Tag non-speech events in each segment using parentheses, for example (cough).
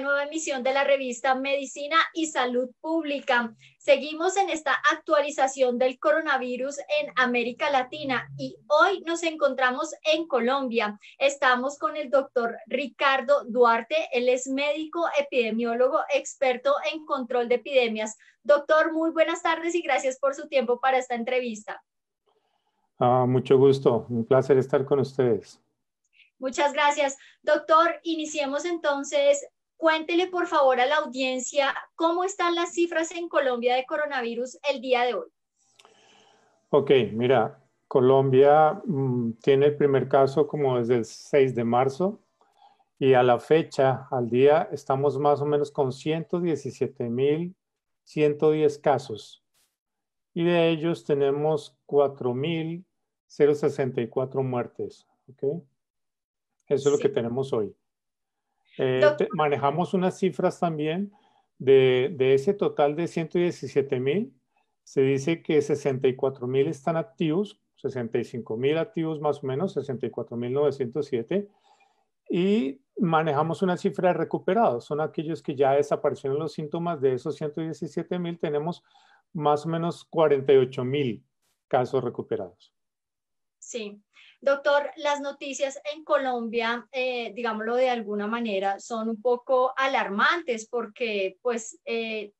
nueva emisión de la revista Medicina y Salud Pública. Seguimos en esta actualización del coronavirus en América Latina y hoy nos encontramos en Colombia. Estamos con el doctor Ricardo Duarte. Él es médico epidemiólogo experto en control de epidemias. Doctor, muy buenas tardes y gracias por su tiempo para esta entrevista. Ah, mucho gusto, un placer estar con ustedes. Muchas gracias. Doctor, iniciemos entonces Cuéntele, por favor, a la audiencia cómo están las cifras en Colombia de coronavirus el día de hoy. Ok, mira, Colombia mm, tiene el primer caso como desde el 6 de marzo y a la fecha, al día, estamos más o menos con 117.110 casos y de ellos tenemos 4.064 muertes. Eso es lo que tenemos hoy. Eh, manejamos unas cifras también de, de ese total de 117 mil. Se dice que 64 mil están activos, 65 mil activos más o menos, 64 mil 907. Y manejamos una cifra de recuperados. Son aquellos que ya desaparecieron los síntomas. De esos 117 mil tenemos más o menos 48 mil casos recuperados. Sí, Doctor, las noticias en Colombia, eh, digámoslo de alguna manera, son un poco alarmantes porque pues eh,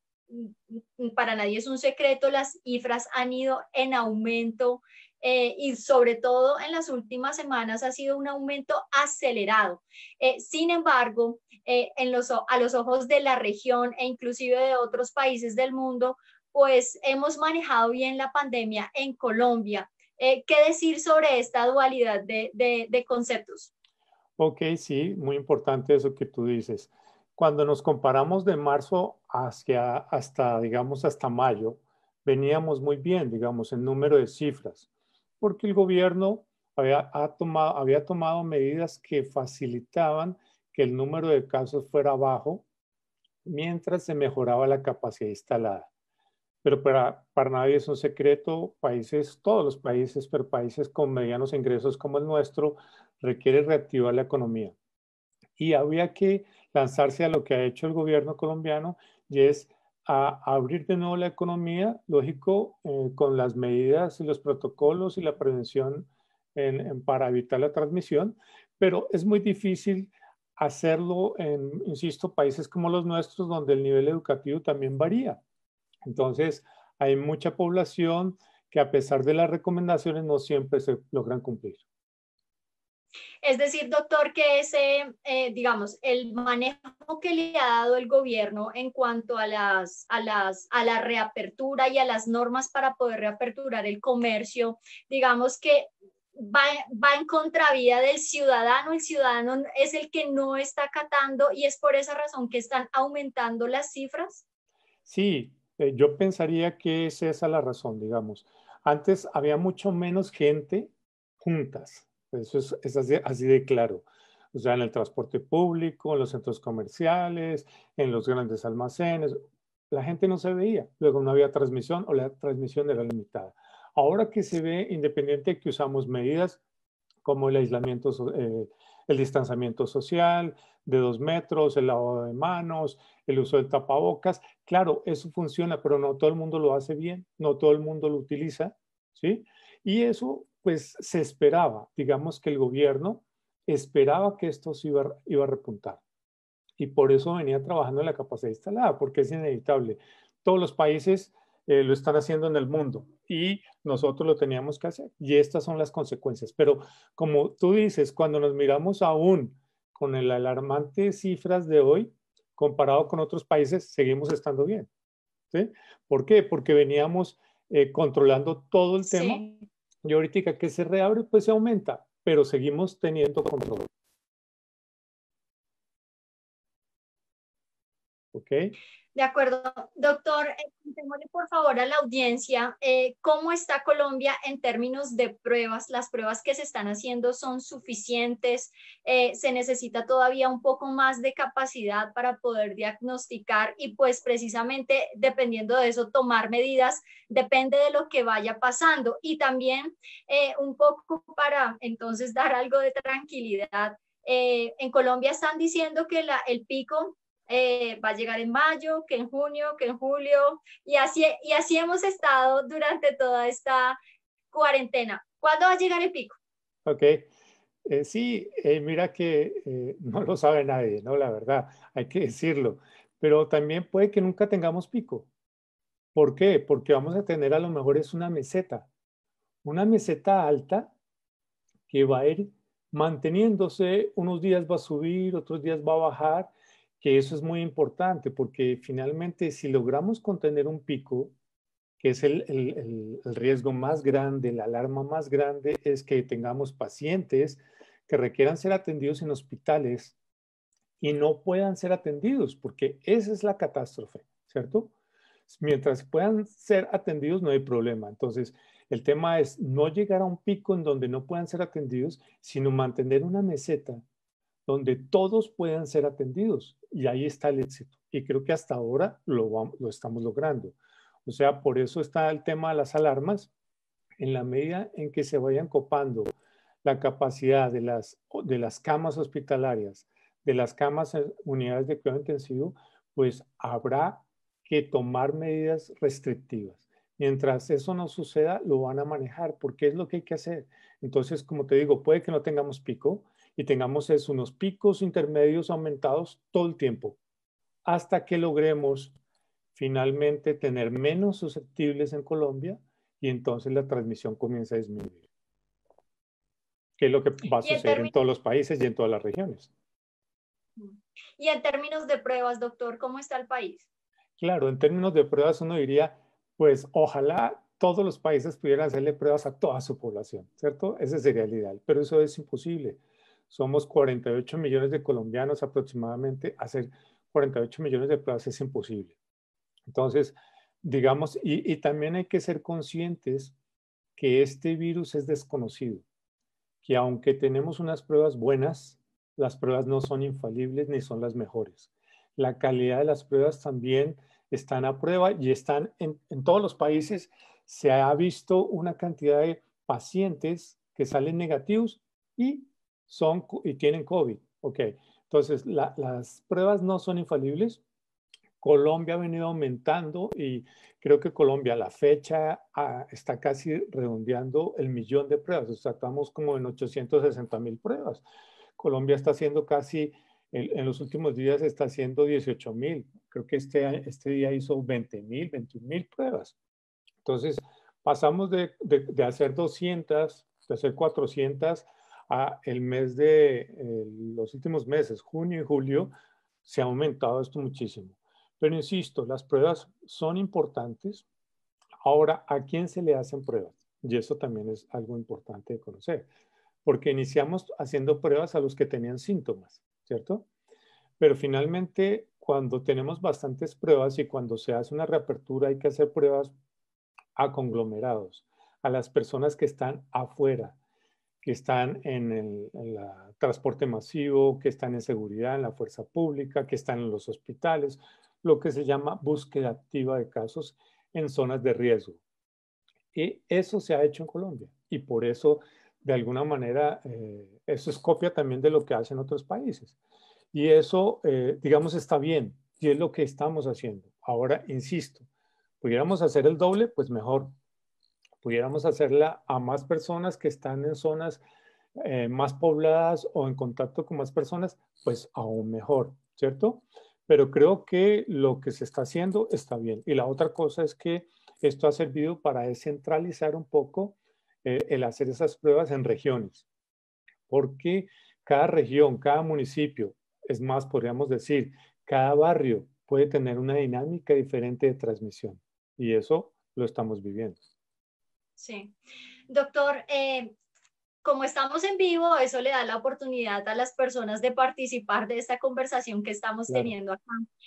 mm, para nadie es un secreto, las cifras han ido en aumento eh, y sobre todo en las últimas semanas ha sido un aumento acelerado. sin embargo, a los ojos de la región e inclusive de otros países del mundo, pues hemos manejado bien la pandemia en Colombia. Eh, ¿Qué decir sobre esta dualidad de, conceptos? Ok, sí, muy importante eso que tú dices. Cuando nos comparamos de marzo hacia, hasta, digamos, hasta mayo, veníamos muy bien, digamos, en número de cifras, porque el gobierno había, ha tomado, había tomado medidas que facilitaban que el número de casos fuera bajo mientras se mejoraba la capacidad instalada pero para, para nadie es un secreto, países, todos los países, pero países con medianos ingresos como el nuestro, requiere reactivar la economía. Y había que lanzarse a lo que ha hecho el gobierno colombiano y es a abrir de nuevo la economía, lógico, eh, con las medidas y los protocolos y la prevención para evitar la transmisión, pero es muy difícil hacerlo en, insisto, países como los nuestros, donde el nivel educativo también varía. Entonces, hay mucha población que a pesar de las recomendaciones no siempre se logran cumplir. Es decir, doctor, que ese, eh, digamos, el manejo que le ha dado el gobierno en cuanto a, las, a, la reapertura y a las normas para poder reaperturar el comercio, digamos que Va, va, en contravía del ciudadano, el ciudadano es el que no está acatando y es por esa razón que están aumentando las cifras? Sí, eh, yo pensaría que es esa la razón, digamos. Antes había mucho menos gente juntas. Eso es, así, de claro. O sea, en el transporte público, en los centros comerciales, en los grandes almacenes, la gente no se veía. Luego no había transmisión o la transmisión era limitada. Ahora que se ve independiente que usamos medidas como el aislamiento, eh, el distanciamiento social de dos metros, el lavado de manos, el uso del tapabocas. Claro, eso funciona, pero no todo el mundo lo hace bien, no todo el mundo lo utiliza, ¿sí? Y eso, pues, se esperaba, digamos que el gobierno esperaba que esto se iba, a repuntar. Y por eso venía trabajando en la capacidad instalada, porque es inevitable. Todos los países eh, lo están haciendo en el mundo y nosotros lo teníamos que hacer. Y estas son las consecuencias. Pero como tú dices, cuando nos miramos aún con el alarmante cifras de hoy, comparado con otros países, seguimos estando bien. ¿sí? ¿Por qué? Porque veníamos eh, controlando todo el tema y ahorita que se reabre, pues se aumenta, pero seguimos teniendo control. De acuerdo. Doctor, eh, contémosle por favor a la audiencia eh, cómo está Colombia en términos de pruebas. Las pruebas que se están haciendo son suficientes. Eh, se necesita todavía un poco más de capacidad para poder diagnosticar y pues precisamente dependiendo de eso tomar medidas depende de lo que vaya pasando. Y también un poco para entonces dar algo de tranquilidad. en Colombia están diciendo que la, el pico eh, va a llegar en mayo, que en junio, que en julio, y así, y así hemos estado durante toda esta cuarentena. ¿Cuándo va a llegar el pico? Ok. Eh, sí, eh, mira que (laughs) no lo sabe nadie, ¿no? La verdad, hay que decirlo. Pero también puede que nunca tengamos pico. ¿Por qué? Porque vamos a tener a lo mejor es una meseta, una meseta alta que va a ir manteniéndose, unos días va a subir, otros días va a bajar, que eso es muy importante porque finalmente si logramos contener un pico, que es el, riesgo más grande, la alarma más grande, es que tengamos pacientes que requieran ser atendidos en hospitales y no puedan ser atendidos, porque esa es la catástrofe, ¿cierto? Mientras puedan ser atendidos no hay problema. Entonces, el tema es no llegar a un pico en donde no puedan ser atendidos, sino mantener una meseta donde todos puedan ser atendidos. Y ahí está el éxito. Y creo que hasta ahora lo, estamos logrando. O sea, por eso está el tema de las alarmas. En la medida en que se vayan copando la capacidad de las, de las camas hospitalarias, de las camas eh, unidades de cuidado intensivo, pues habrá que tomar medidas restrictivas. Mientras eso no suceda, lo van a manejar porque es lo que hay que hacer. Entonces, como te digo, puede que no tengamos pico y tengamos es unos picos intermedios aumentados todo el tiempo, hasta que logremos finalmente tener menos susceptibles en Colombia y entonces la transmisión comienza a disminuir, que es lo que va a suceder en todos los países y en todas las regiones. Y en términos de pruebas, doctor, ¿cómo está el país? Claro, en términos de pruebas uno diría, pues ojalá todos los países pudieran hacerle pruebas a toda su población, ¿cierto? Ese sería el ideal, pero eso es imposible. Somos 48 millones de colombianos aproximadamente, hacer 48 millones de pruebas es imposible. Entonces, digamos, y, y también hay que ser conscientes que este virus es desconocido, que aunque tenemos unas pruebas buenas, las pruebas no son infalibles ni son las mejores. La calidad de las pruebas también están a prueba y están en, todos los países. Se ha visto una cantidad de pacientes que salen negativos y, son, y tienen COVID. Okay. Entonces, las pruebas no son infalibles. Colombia ha venido aumentando y creo que Colombia a la fecha ah, está casi redondeando el millón de pruebas. O sea, estamos como en 860 mil pruebas. Colombia está haciendo casi en, los últimos días está haciendo 18 mil. Creo que este, este día hizo 20 mil, 21 mil pruebas. Entonces, pasamos de, de, hacer 200, de hacer 400 a el mes de eh, los últimos meses, junio y julio, se ha aumentado esto muchísimo. Pero insisto, las pruebas son importantes. Ahora, ¿a quién se le hacen pruebas? Y eso también es algo importante de conocer, porque iniciamos haciendo pruebas a los que tenían síntomas. ¿cierto? Pero finalmente, cuando tenemos bastantes pruebas y cuando se hace una reapertura, hay que hacer pruebas a conglomerados, a las personas que están afuera, que están en el transporte masivo, que están en seguridad, en la fuerza pública, que están en los hospitales, lo que se llama búsqueda activa de casos en zonas de riesgo. Y eso se ha hecho en Colombia y por eso de alguna manera, eh, eso es copia también de lo que hacen otros países. Y eso, eh, digamos, está bien y es lo que estamos haciendo. Ahora, insisto, pudiéramos hacer el doble, pues mejor. Pudiéramos hacerla a más personas que están en zonas eh, más pobladas o en contacto con más personas, pues aún mejor, ¿cierto? Pero creo que lo que se está haciendo está bien. Y la otra cosa es que esto ha servido para descentralizar un poco eh, el hacer esas pruebas en regiones, porque cada región, cada municipio, es más, podríamos decir, cada barrio puede tener una dinámica diferente de transmisión y eso lo estamos viviendo. Sí. Doctor, eh, como estamos en vivo, eso le da la oportunidad a las personas de participar de esta conversación que estamos teniendo acá.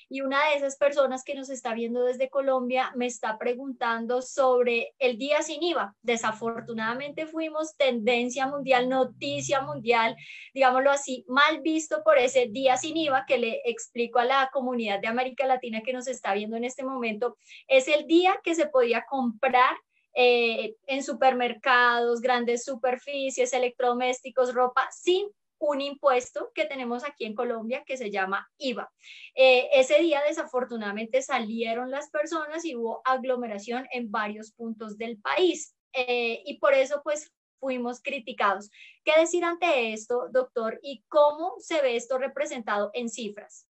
Y una de esas personas que nos está viendo desde Colombia me está preguntando sobre el día sin IVA. Desafortunadamente fuimos tendencia mundial, noticia mundial, digámoslo así, mal visto por ese día sin IVA que le explico a la comunidad de América Latina que nos está viendo en este momento. Es el día que se podía comprar eh, en supermercados, grandes superficies, electrodomésticos, ropa, sin un impuesto que tenemos aquí en Colombia que se llama IVA. Eh, ese día desafortunadamente salieron las personas y hubo aglomeración en varios puntos del país eh, y por eso pues fuimos criticados. ¿Qué decir ante esto, doctor? ¿Y cómo se ve esto representado en cifras?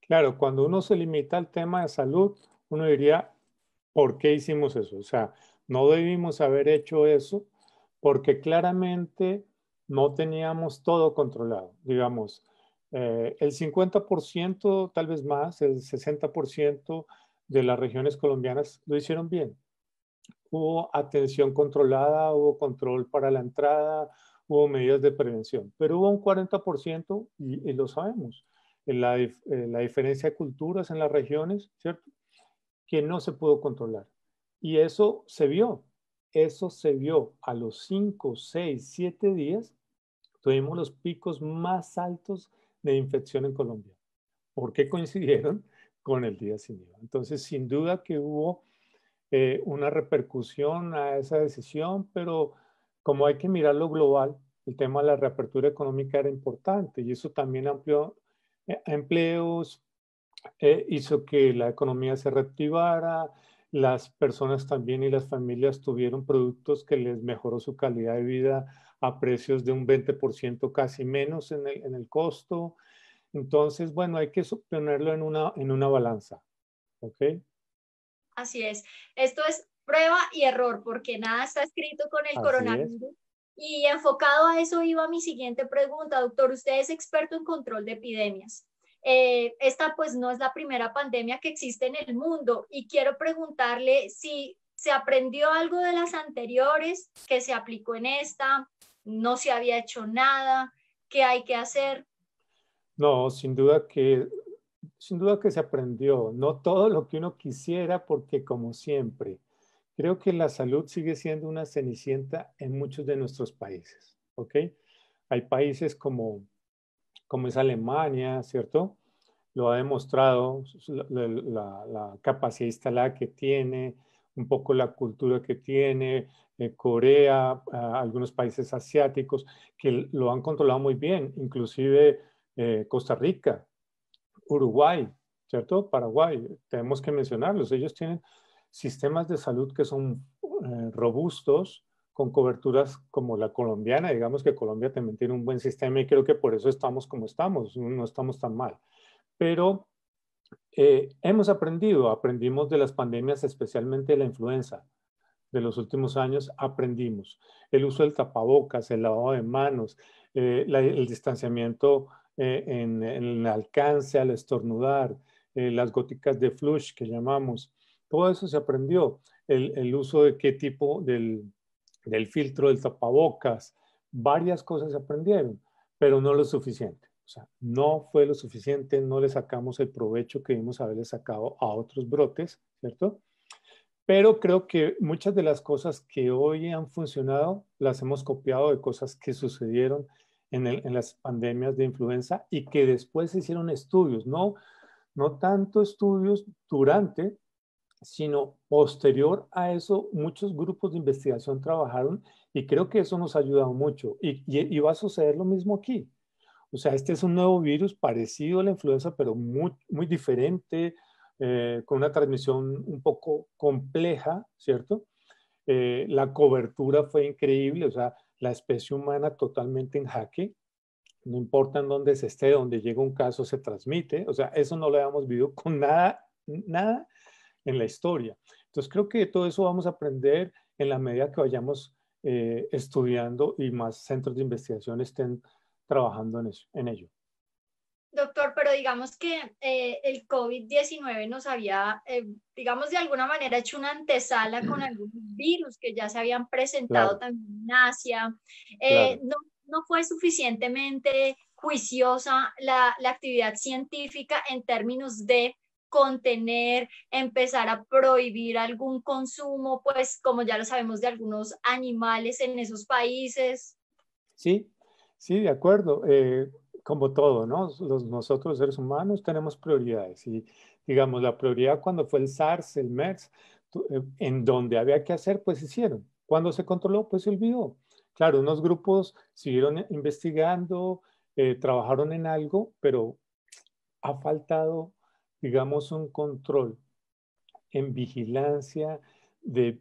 Claro, cuando uno se limita al tema de salud, uno diría, ¿por qué hicimos eso? O sea, no debimos haber hecho eso porque claramente no teníamos todo controlado. Digamos, eh, el 50%, tal vez más, el 60% de las regiones colombianas lo hicieron bien. Hubo atención controlada, hubo control para la entrada, hubo medidas de prevención, pero hubo un 40% y, lo sabemos, la diferencia de culturas en las regiones, ¿cierto? Que no se pudo controlar. Y eso se vio, eso se vio a los 5, 6, 7 días. Tuvimos los picos más altos de infección en Colombia. porque qué coincidieron (laughs) con el día sin Entonces, sin duda que hubo eh, una repercusión a esa decisión, pero como hay que mirar lo global, el tema de la reapertura económica era importante y eso también amplió eh, empleos, eh, hizo que la economía se reactivara, las personas también y las familias tuvieron productos que les mejoró su calidad de vida a precios de un 20% casi menos en el, costo. Entonces, bueno, hay que ponerlo en una, en una balanza. ¿Ok? Así es. Esto es prueba y error porque nada está escrito con el coronavirus. Y enfocado a eso iba mi siguiente pregunta, doctor. Usted es experto en control de epidemias. Eh, esta pues no es la primera pandemia que existe en el mundo y quiero preguntarle si se aprendió algo de las anteriores que se aplicó en esta, no se había hecho nada, qué hay que hacer. No, sin duda que sin duda que se aprendió, no todo lo que uno quisiera porque como siempre, creo que la salud sigue siendo una cenicienta en muchos de nuestros países, ¿ok? Hay países como como es Alemania, ¿cierto? Lo ha demostrado la, capacidad instalada que tiene, un poco la cultura que tiene, eh, Corea, ah, algunos países asiáticos que lo han controlado muy bien, inclusive eh, Costa Rica, Uruguay, ¿cierto? Paraguay, tenemos que mencionarlos. Ellos tienen sistemas de salud que son eh, robustos, con coberturas como la colombiana. Digamos que Colombia también tiene un buen sistema y creo que por eso estamos como estamos, no estamos tan mal. Pero eh, hemos aprendido, aprendimos de las pandemias, especialmente la influenza de los últimos años, aprendimos el uso del tapabocas, el lavado de manos, eh, el distanciamiento eh, en, el alcance al estornudar, las góticas de flush que llamamos, todo eso se aprendió, el, el uso de qué tipo del, del filtro del tapabocas, varias cosas se aprendieron, pero no lo suficiente. O sea, no fue lo suficiente, no le sacamos el provecho que vimos haberle sacado a otros brotes, ¿cierto? Pero creo que muchas de las cosas que hoy han funcionado las hemos copiado de cosas que sucedieron en, en las pandemias de influenza y que después se hicieron estudios, ¿no? No tanto estudios durante, sino posterior a eso muchos grupos de investigación trabajaron y creo que eso nos ha ayudado mucho. Y, iba va a suceder lo mismo aquí. O sea, este es un nuevo virus parecido a la influenza, pero muy, diferente, eh, con una transmisión un poco compleja, ¿cierto? Eh, la cobertura fue increíble, o sea, la especie humana totalmente en jaque, no importa en dónde se esté, donde llega un caso se transmite, o sea, eso no lo habíamos vivido con nada, nada en la historia. Entonces creo que todo eso vamos a aprender en la medida que vayamos eh, estudiando y más centros de investigación estén trabajando en, eso, en ello. Doctor, pero digamos que eh, el COVID-19 nos había, eh, digamos, de alguna manera hecho una antesala con (clears throat) algunos virus que ya se habían presentado también en Asia. no, fue suficientemente juiciosa la, actividad científica en términos de contener, empezar a prohibir algún consumo, pues como ya lo sabemos, de algunos animales en esos países. Sí, sí, de acuerdo. Eh, como todo, ¿no? Los, nosotros seres humanos tenemos prioridades y digamos, la prioridad cuando fue el SARS, el MERS, eh, en donde había que hacer, pues hicieron. Cuando se controló, pues se olvidó. Claro, unos grupos siguieron investigando, eh, trabajaron en algo, pero ha faltado digamos, un control en vigilancia de,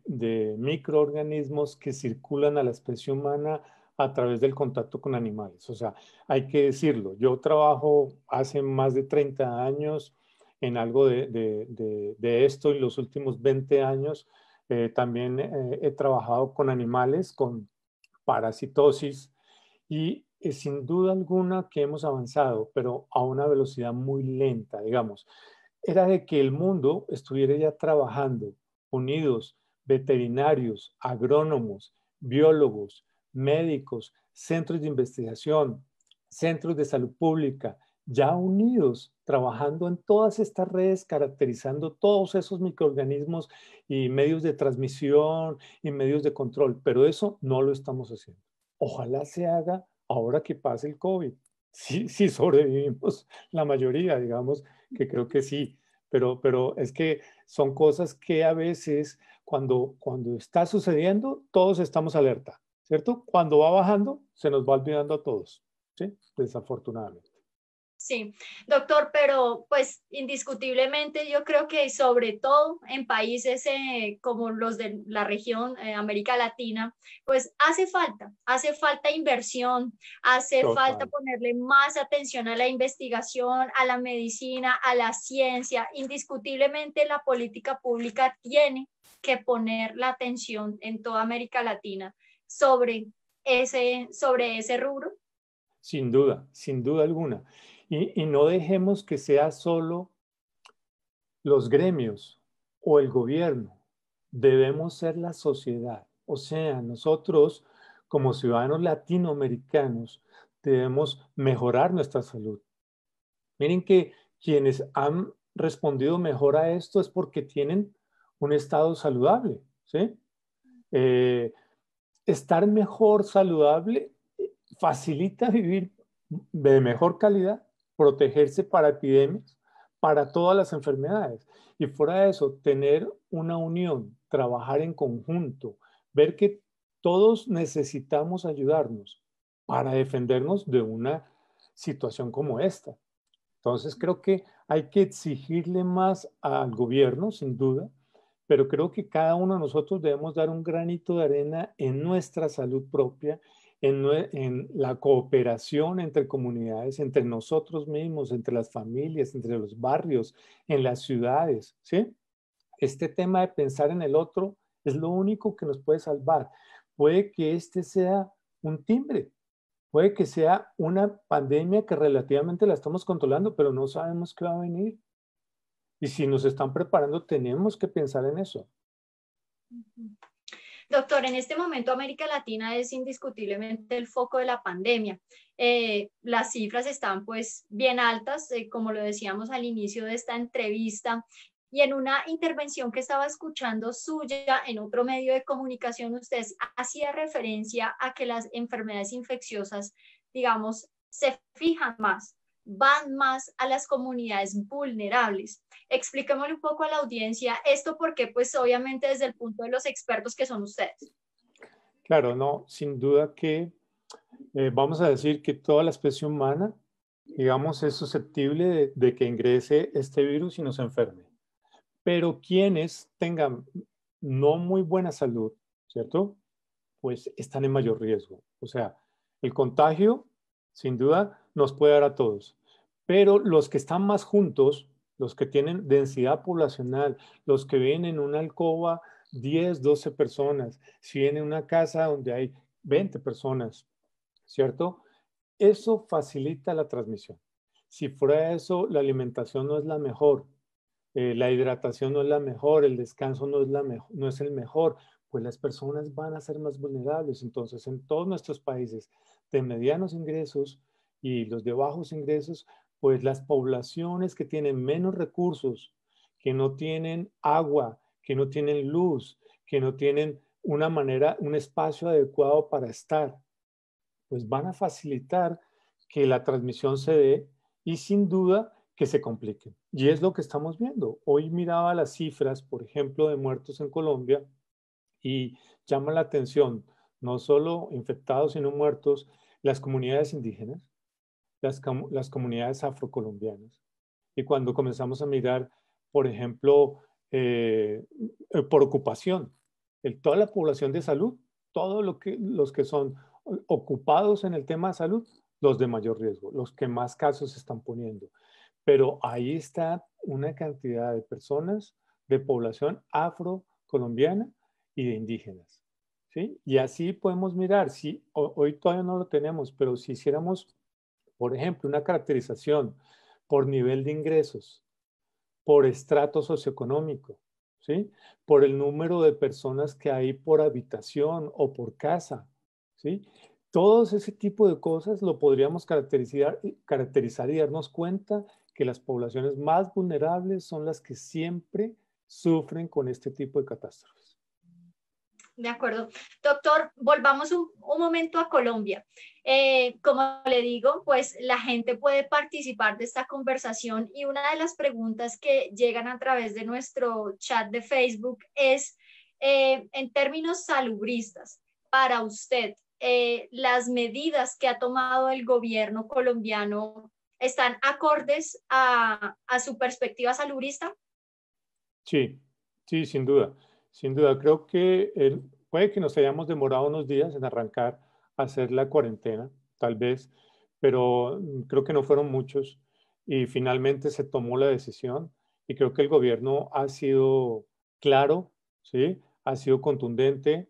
microorganismos que circulan a la especie humana a través del contacto con animales. O sea, hay que decirlo, yo trabajo hace más de 30 años en algo de, esto y los últimos 20 años eh, también eh, he trabajado con animales, con parasitosis y es sin duda alguna que hemos avanzado, pero a una velocidad muy lenta, digamos, era de que el mundo estuviera ya trabajando, unidos, veterinarios, agrónomos, biólogos, médicos, centros de investigación, centros de salud pública, ya unidos, trabajando en todas estas redes, caracterizando todos esos microorganismos y medios de transmisión y medios de control, pero eso no lo estamos haciendo. Ojalá se haga ahora que pasa el COVID. (laughs) Sí, sobrevivimos la mayoría, digamos, que creo que sí, pero, pero es que son cosas que a veces cuando, cuando está sucediendo, todos estamos alerta, ¿cierto? Cuando va bajando, se nos va olvidando a todos, ¿sí? Desafortunadamente. Sí, doctor, pero pues indiscutiblemente yo creo que sobre todo en países eh, como los de la región eh, América Latina, pues hace falta, hace falta inversión, hace falta ponerle más atención a la investigación, a la medicina, a la ciencia. Indiscutiblemente la política pública tiene que poner la atención en toda América Latina sobre ese, sobre ese rubro. Sin duda, sin duda alguna. Y, no dejemos que sea solo los gremios o el gobierno. Debemos ser la sociedad. O sea, nosotros como ciudadanos latinoamericanos debemos mejorar nuestra salud. Miren que quienes han respondido mejor a esto es porque tienen un estado saludable, ¿sí? Eh, estar mejor saludable facilita vivir de mejor calidad protegerse para epidemias, para todas las enfermedades. Y fuera de eso, tener una unión, trabajar en conjunto, ver que todos necesitamos ayudarnos para defendernos de una situación como esta. Entonces creo que hay que exigirle más al gobierno, sin duda, pero creo que cada uno de nosotros debemos dar un granito de arena en nuestra salud propia en, la cooperación entre comunidades, entre nosotros mismos, entre las familias, entre los barrios, en las ciudades, ¿sí? Este tema de pensar en el otro es lo único que nos puede salvar. Puede que este sea un timbre, puede que sea una pandemia que relativamente la estamos controlando, pero no sabemos qué va a venir. Y si nos están preparando, tenemos que pensar en eso. Doctor, en este momento América Latina es indiscutiblemente el foco de la pandemia. Eh, las cifras están pues bien altas, eh, como lo decíamos al inicio de esta entrevista. Y en una intervención que estaba escuchando suya en otro medio de comunicación, usted hacía referencia a que las enfermedades infecciosas, digamos, se fijan más van más a las comunidades vulnerables. Expliquémosle un poco a la audiencia esto porque pues obviamente desde el punto de los expertos que son ustedes. Claro, no, sin duda que eh, vamos a decir que toda la especie humana, digamos, es susceptible de, de que ingrese este virus y nos enferme. Pero quienes tengan no muy buena salud, ¿cierto? Pues están en mayor riesgo. O sea, el contagio, sin duda, nos puede dar a todos. Pero los que están más juntos, los que tienen densidad poblacional, los que vienen en una alcoba 10, 12 personas, si vienen en una casa donde hay 20 personas, ¿cierto? Eso facilita la transmisión. Si fuera eso, la alimentación no es la mejor, eh, la hidratación no es la mejor, el descanso no es, la no es el mejor, pues las personas van a ser más vulnerables. Entonces, en todos nuestros países de medianos ingresos, y los de bajos ingresos, pues las poblaciones que tienen menos recursos, que no tienen agua, que no tienen luz, que no tienen una manera, un espacio adecuado para estar, pues van a facilitar que la transmisión se dé y sin duda que se complique. Y es lo que estamos viendo. Hoy miraba las cifras, por ejemplo, de muertos en Colombia y llama la atención no solo infectados, sino muertos, las comunidades indígenas, las, las comunidades afrocolombianas. Y cuando comenzamos a mirar, por ejemplo, eh, eh, por ocupación, toda la población de salud, todos lo que, los que son ocupados en el tema de salud, los de mayor riesgo, los que más casos se están poniendo. Pero ahí está una cantidad de personas de población afrocolombiana y de indígenas. ¿sí? Y así podemos mirar, si hoy todavía no lo tenemos, pero si hiciéramos por ejemplo, una caracterización por nivel de ingresos, por estrato socioeconómico, ¿sí? por el número de personas que hay por habitación o por casa. ¿sí? Todos ese tipo de cosas lo podríamos caracterizar, caracterizar y darnos cuenta que las poblaciones más vulnerables son las que siempre sufren con este tipo de catástrofe de acuerdo. Doctor, volvamos un, momento a Colombia. Eh, como le digo, pues la gente puede participar de esta conversación y una de las preguntas que llegan a través de nuestro chat de Facebook es, eh, en términos salubristas, para usted, eh, las medidas que ha tomado el gobierno colombiano están acordes a, a su perspectiva salubrista? Sí, sí, sin duda. Sin duda, creo que puede que nos hayamos demorado unos días en arrancar a hacer la cuarentena, tal vez, pero mm, creo que no fueron muchos y finalmente se tomó la decisión y creo que el gobierno ha sido claro, ¿sí? ha sido contundente,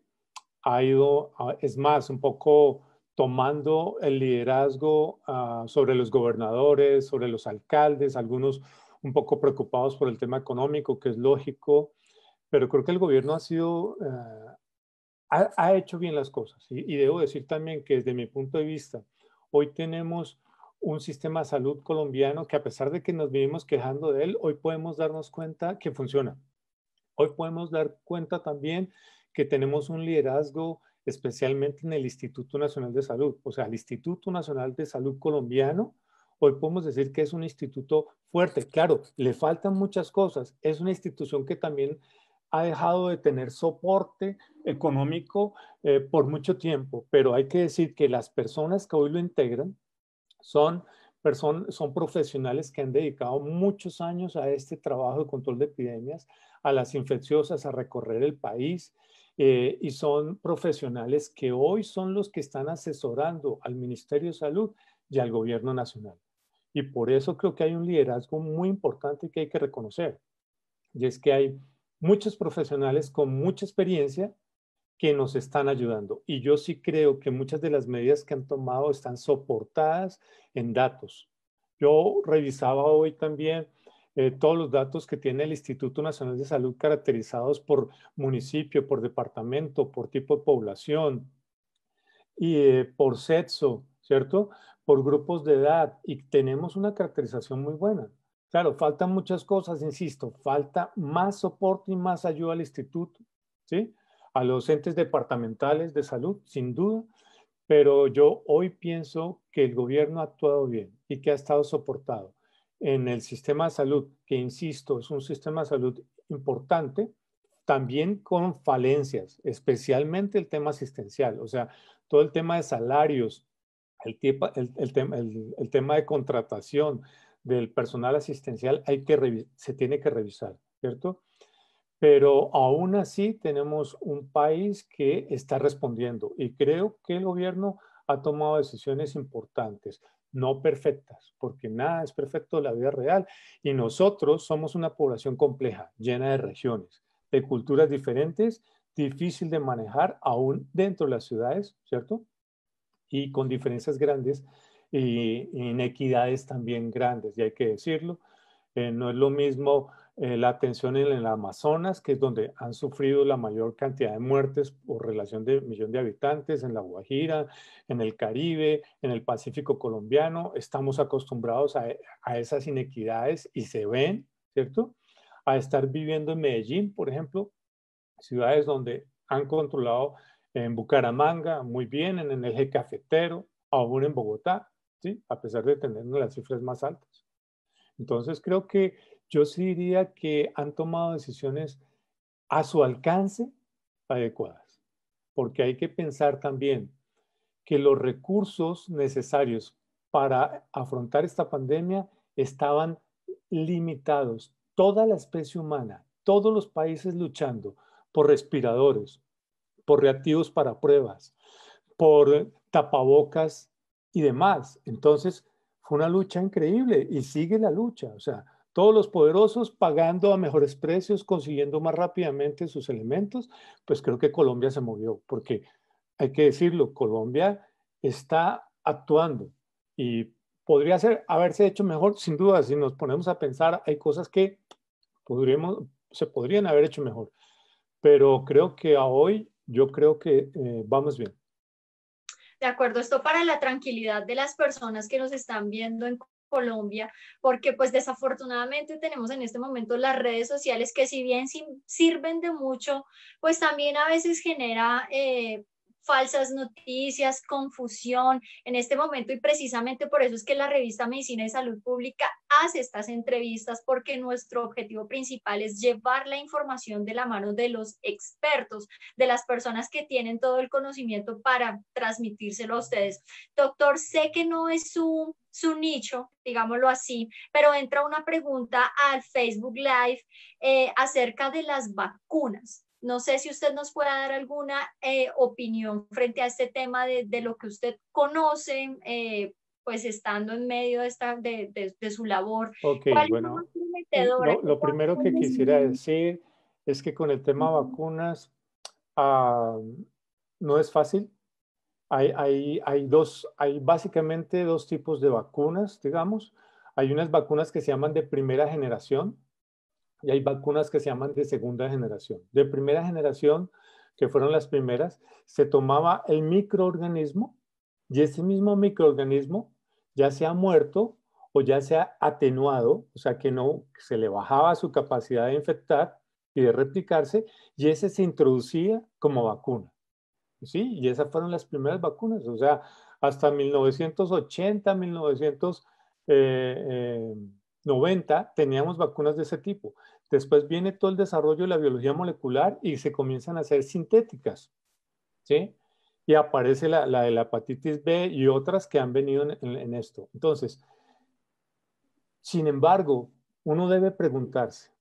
ha ido, ah, es más, un poco tomando el liderazgo ah, sobre los gobernadores, sobre los alcaldes, algunos un poco preocupados por el tema económico, que es lógico, pero creo que el gobierno ha sido, eh, ha, hecho bien las cosas. Y, y, debo decir también que desde mi punto de vista, hoy tenemos un sistema de salud colombiano que a pesar de que nos vivimos quejando de él, hoy podemos darnos cuenta que funciona. Hoy podemos dar cuenta también que tenemos un liderazgo especialmente en el Instituto Nacional de Salud. O sea, el Instituto Nacional de Salud colombiano, hoy podemos decir que es un instituto fuerte. Claro, le faltan muchas cosas. Es una institución que también ha dejado de tener soporte económico eh, por mucho tiempo, pero hay que decir que las personas que hoy lo integran son, son profesionales que han dedicado muchos años a este trabajo de control de epidemias, a las infecciosas, a recorrer el país, eh, y son profesionales que hoy son los que están asesorando al Ministerio de Salud y al Gobierno Nacional. Y por eso creo que hay un liderazgo muy importante que hay que reconocer, y es que hay muchos profesionales con mucha experiencia que nos están ayudando. Y yo sí creo que muchas de las medidas que han tomado están soportadas en datos. Yo revisaba hoy también eh, todos los datos que tiene el Instituto Nacional de Salud caracterizados por municipio, por departamento, por tipo de población y eh, por sexo, ¿cierto? Por grupos de edad y tenemos una caracterización muy buena. Claro, faltan muchas cosas, insisto, falta más soporte y más ayuda al instituto, ¿sí? A los entes departamentales de salud, sin duda, pero yo hoy pienso que el gobierno ha actuado bien y que ha estado soportado en el sistema de salud, que insisto, es un sistema de salud importante, también con falencias, especialmente el tema asistencial, o sea, todo el tema de salarios, el, tema, el tema de contratación, del personal asistencial hay que se tiene que revisar, ¿cierto? Pero aún así tenemos un país que está respondiendo y creo que el gobierno ha tomado decisiones importantes, no perfectas, porque nada es perfecto en la vida real y nosotros somos una población compleja, llena de regiones, de culturas diferentes, difícil de manejar aún dentro de las ciudades, ¿cierto? Y con diferencias grandes y inequidades también grandes, y hay que decirlo. Eh, no es lo mismo eh, la atención en el Amazonas, que es donde han sufrido la mayor cantidad de muertes por relación de millón de habitantes, en la Guajira, en el Caribe, en el Pacífico colombiano. Estamos acostumbrados a, a esas inequidades y se ven, ¿cierto? A estar viviendo en Medellín, por ejemplo, ciudades donde han controlado en Bucaramanga muy bien, en el eje cafetero, aún en Bogotá, a pesar de tener las cifras más altas. Entonces creo que yo sí diría que han tomado decisiones a su alcance adecuadas, porque hay que pensar también que los recursos necesarios para afrontar esta pandemia estaban limitados. Toda la especie humana, todos los países luchando por respiradores, por reactivos para pruebas, por tapabocas y demás. Entonces, fue una lucha increíble y sigue la lucha. O sea, todos los poderosos pagando a mejores precios, consiguiendo más rápidamente sus elementos, pues creo que Colombia se movió, porque hay que decirlo, Colombia está actuando y podría ser, haberse hecho mejor, sin duda, si nos ponemos a pensar, hay cosas que podríamos, se podrían haber hecho mejor, pero creo que a hoy yo creo que eh, vamos bien. De acuerdo, esto para la tranquilidad de las personas que nos están viendo en Colombia, porque pues desafortunadamente tenemos en este momento las redes sociales que si bien sirven de mucho, pues también a veces genera eh, falsas noticias, confusión en este momento y precisamente por eso es que la revista Medicina y Salud Pública hace estas entrevistas porque nuestro objetivo principal es llevar la información de la mano de los expertos, de las personas que tienen todo el conocimiento para transmitírselo a ustedes. Doctor, sé que no es su nicho, digámoslo así, pero entra una pregunta al Facebook Live eh, acerca de las vacunas. No sé si usted nos pueda dar alguna eh, opinión frente a este tema de, lo que usted conoce, eh, pues estando en medio de, esta, de, su labor. Ok, bueno. Lo, primero que quisiera decir es que con el tema vacunas ah, no es fácil. Hay, hay, hay, dos, hay básicamente dos tipos de vacunas, digamos. Hay unas vacunas que se llaman de primera generación, y hay vacunas que se llaman de segunda generación. De primera generación, que fueron las primeras, se tomaba el microorganismo y ese mismo microorganismo ya se ha muerto o ya se ha atenuado, o sea que no se le bajaba su capacidad de infectar y de replicarse y ese se introducía como vacuna. ¿Sí? Y esas fueron las primeras vacunas, o sea, hasta 1980, 1900 90 teníamos vacunas de ese tipo. Después viene todo el desarrollo de la biología molecular y se comienzan a hacer sintéticas. Y aparece la, de la hepatitis B y otras que han venido en esto. Entonces, sin embargo, uno debe preguntarse,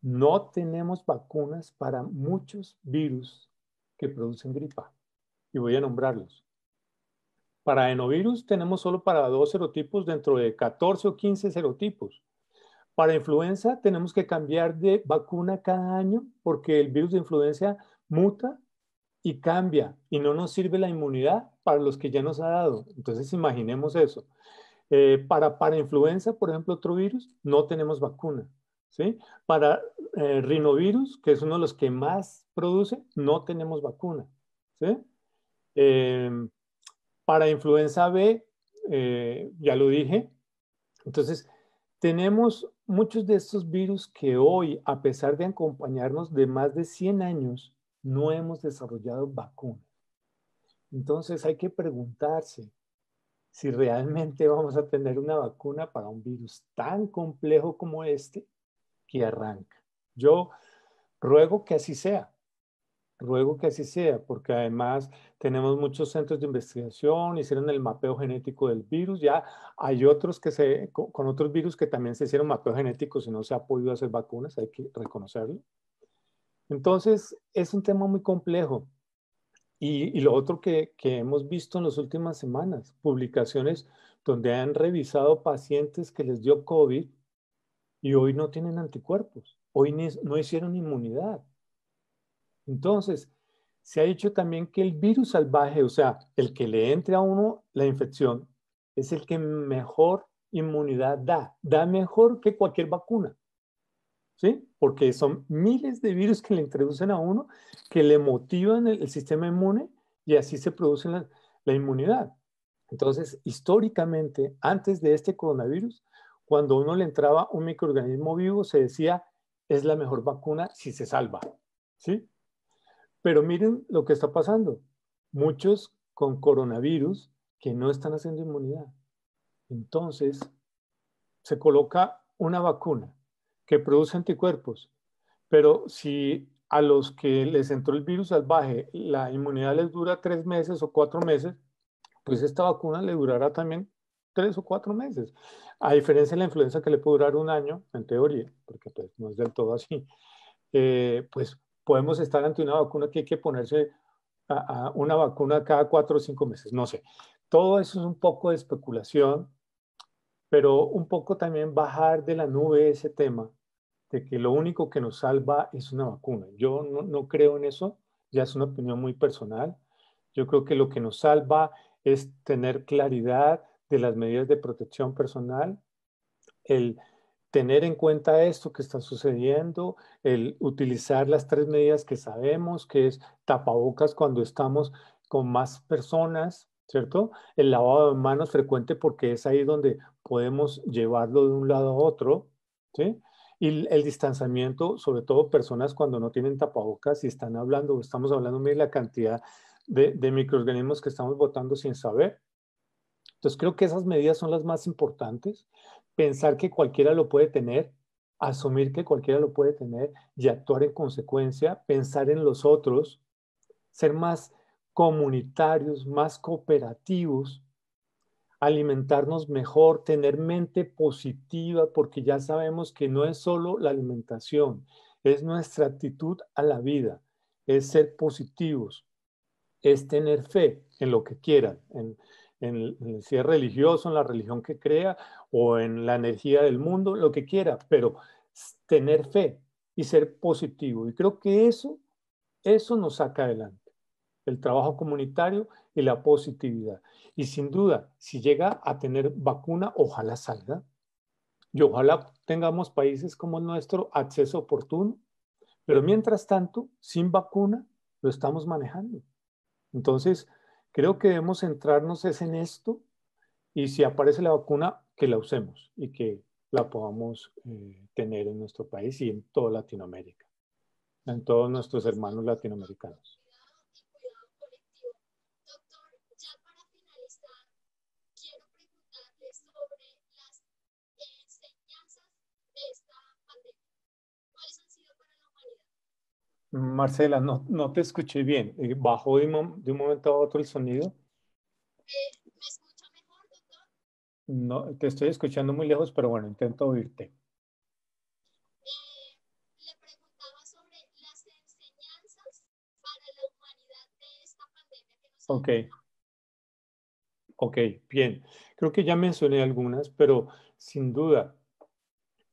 no tenemos vacunas para muchos virus que producen gripa. Y voy a nombrarlos. Para enovirus tenemos solo para dos serotipos dentro de 14 o 15 serotipos. Para influenza tenemos que cambiar de vacuna cada año porque el virus de influenza muta y cambia y no nos sirve la inmunidad para los que ya nos ha dado. Entonces imaginemos eso. Eh, para, para influenza, por ejemplo, otro virus, no tenemos vacuna. ¿sí? Para eh, rinovirus, que es uno de los que más produce, no tenemos vacuna. ¿sí? Eh, para influenza B, eh, ya lo dije, entonces tenemos muchos de estos virus que hoy, a pesar de acompañarnos de más de 100 años, no hemos desarrollado vacunas. Entonces hay que preguntarse si realmente vamos a tener una vacuna para un virus tan complejo como este que arranca. Yo ruego que así sea, Ruego que así sea, porque además tenemos muchos centros de investigación, hicieron el mapeo genético del virus, ya hay otros que se, con otros virus que también se hicieron mapeo genético si no se ha podido hacer vacunas, hay que reconocerlo. Entonces, es un tema muy complejo. Y, lo otro que, que hemos visto en las últimas semanas, publicaciones donde han revisado pacientes que les dio COVID y hoy no tienen anticuerpos, hoy no hicieron inmunidad entonces, se ha dicho también que el virus salvaje, o sea, el que le entre a uno la infección, es el que mejor inmunidad da, da mejor que cualquier vacuna. ¿Sí? Porque son miles de virus que le introducen a uno, que le motivan el, sistema inmune y así se produce la, inmunidad. Entonces, históricamente, antes de este coronavirus, cuando uno le entraba un microorganismo vivo, se decía, es la mejor vacuna si se salva. ¿Sí? Pero miren lo que está pasando. Muchos con coronavirus que no están haciendo inmunidad. Entonces, se coloca una vacuna que produce anticuerpos, pero si a los que les entró el virus salvaje la inmunidad les dura tres meses o cuatro meses, pues esta vacuna le durará también tres o cuatro meses, a diferencia de la influenza que le puede durar un año, en teoría, porque pues, no es del todo así. Eh, pues podemos estar ante una vacuna que hay que ponerse a, una vacuna cada cuatro o cinco meses, no sé. Todo eso es un poco de especulación, pero un poco también bajar de la nube ese tema de que lo único que nos salva es una vacuna. Yo no, no creo en eso, ya es una opinión muy personal. Yo creo que lo que nos salva es tener claridad de las medidas de protección personal, el tener en cuenta esto que está sucediendo, el utilizar las tres medidas que sabemos, que es tapabocas cuando estamos con más personas, ¿cierto? El lavado de manos frecuente porque es ahí donde podemos llevarlo de un lado a otro, ¿sí? Y el distanciamiento, sobre todo personas cuando no tienen tapabocas y están hablando, estamos hablando, de la cantidad de, de microorganismos que estamos botando sin saber. Entonces creo que esas medidas son las más importantes, pensar que cualquiera lo puede tener, asumir que cualquiera lo puede tener y actuar en consecuencia, pensar en los otros, ser más comunitarios, más cooperativos, alimentarnos mejor, tener mente positiva, porque ya sabemos que no es solo la alimentación, es nuestra actitud a la vida, es ser positivos, es tener fe en lo que quieran, en, en el, religioso, en la religión que crea o en la energía del mundo, lo que quiera, pero tener fe y ser positivo. Y creo que eso, eso nos saca adelante, el trabajo comunitario y la positividad. Y sin duda, si llega a tener vacuna, ojalá salga. Y ojalá tengamos países como nuestro acceso oportuno. Pero mientras tanto, sin vacuna, lo estamos manejando. Entonces, Creo que debemos centrarnos en esto y si aparece la vacuna, que la usemos y que la podamos eh, tener en nuestro país y en toda Latinoamérica, en todos nuestros hermanos latinoamericanos. Marcela, no, te escuché bien. Eh, ¿Bajó de, un, momento a otro el sonido? Eh, ¿Me, mejor, doctor? No, te estoy escuchando muy lejos, pero bueno, intento oírte. le enseñanzas Ok. Ok, bien. Creo que ya mencioné algunas, pero sin duda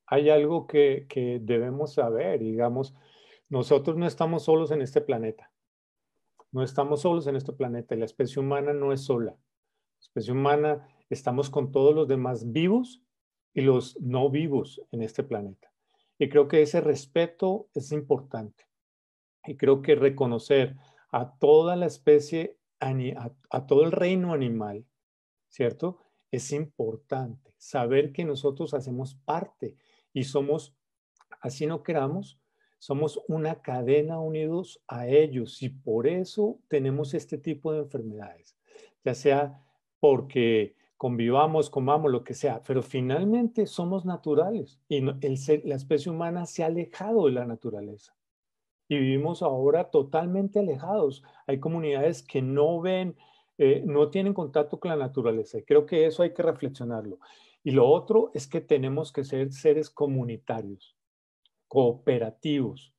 hay algo que, que debemos saber, digamos, nosotros no estamos solos en este planeta. No estamos solos en este planeta. La especie humana no es sola. La especie humana estamos con todos los demás vivos y los no vivos en este planeta. Y creo que ese respeto es importante. Y creo que reconocer a toda la especie, a, a todo el reino animal, ¿cierto? Es importante saber que nosotros hacemos parte y somos, así no queramos, somos una cadena unidos a ellos y por eso tenemos este tipo de enfermedades, ya sea porque convivamos, comamos, lo que sea, pero finalmente somos naturales y la especie humana se ha alejado de la naturaleza y vivimos ahora totalmente alejados. Hay comunidades que no ven, eh, no tienen contacto con la naturaleza y creo que eso hay que reflexionarlo. Y lo otro es que tenemos que ser seres comunitarios cooperativos,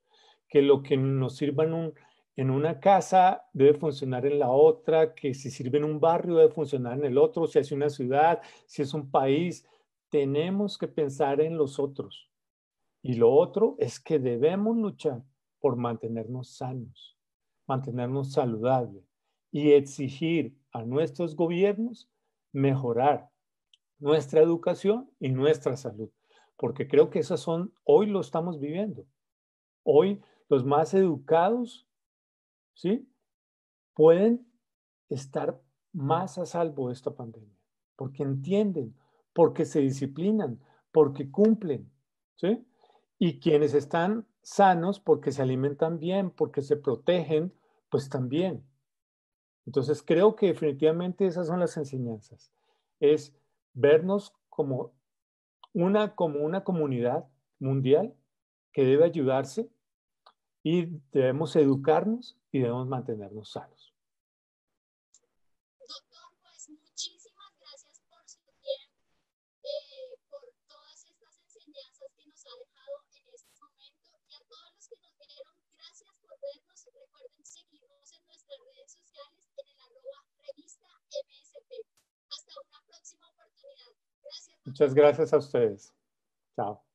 que lo que nos sirva en, en una casa debe funcionar en la otra, que si sirve en un barrio debe funcionar en el otro, si es una ciudad, si es un país. Tenemos que pensar en los otros. Y lo otro es que debemos luchar por mantenernos sanos, mantenernos saludables y exigir a nuestros gobiernos mejorar nuestra educación y nuestra salud porque creo que esas son, hoy lo estamos viviendo. Hoy los más educados, ¿sí? Pueden estar más a salvo de esta pandemia, porque entienden, porque se disciplinan, porque cumplen, ¿sí? Y quienes están sanos, porque se alimentan bien, porque se protegen, pues también. Entonces creo que definitivamente esas son las enseñanzas. Es vernos como una como una comunidad mundial que debe ayudarse y debemos educarnos y debemos mantenernos sanos. Muchas gracias a ustedes. Chao.